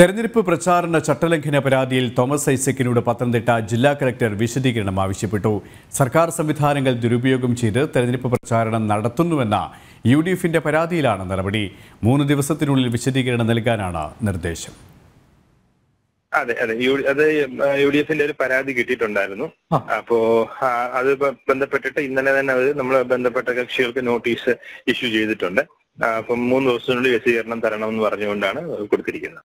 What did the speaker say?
തെരഞ്ഞെടുപ്പ് പ്രചാരണ ചട്ടലംഘന പരാതിയിൽ തോമസ് ഐസക്കിനോട് പത്തനംതിട്ട ജില്ലാ കലക്ടർ വിശദീകരണം ആവശ്യപ്പെട്ടു സർക്കാർ സംവിധാനങ്ങൾ ദുരുപയോഗം ചെയ്ത് തെരഞ്ഞെടുപ്പ് പ്രചാരണം നടത്തുന്നുവെന്ന യു ഡി എഫിന്റെ പരാതിയിലാണ് നടപടി മൂന്ന് ദിവസത്തിനുള്ളിൽ വിശദീകരണം നൽകാനാണ് നിർദ്ദേശം അതെ അതെ യു അത് യു ഡി എഫിന്റെ ഒരു പരാതി കിട്ടിയിട്ടുണ്ടായിരുന്നു അപ്പോ അത് ബന്ധപ്പെട്ടിട്ട് ഇന്നലെ തന്നെ അത് നമ്മൾ ബന്ധപ്പെട്ട കക്ഷികൾക്ക് നോട്ടീസ് ഇഷ്യൂ ചെയ്തിട്ടുണ്ട് അപ്പം മൂന്ന് ദിവസത്തിനുള്ളിൽ വിശദീകരണം തരണം എന്ന് പറഞ്ഞുകൊണ്ടാണ് കൊടുത്തിരിക്കുന്നത്